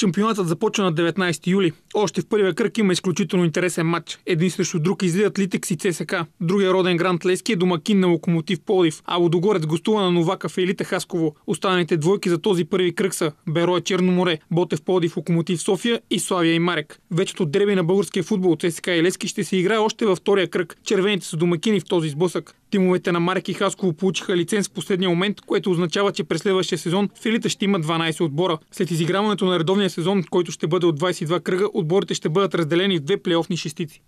Шампионатът започва на 19 юли. Още в първия кръг има изключително интересен матч. Един срещу друг излизат Литекс и ЦСК. Другия роден гранд Лески е домакин на Локомотив Полив, а Лодогорец гостува на Новака в Елита Хасково. Останалите двойки за този първи кръг са Бероя Черноморе, Ботев Полив, Локомотив София и Славия и Марек. Вечето дреби на българския футбол ЦСК и Лески ще се играе още във втория кръг. Червените са домакини в този сблъсък. Тимовете на Марек и Хасково получиха лиценз в последния момент, което означава, че през следващия сезон в елита ще има 12 отбора. След изиграването на редовния сезон, който ще бъде от 22 кръга, отборите ще бъдат разделени в две плейофни шестици.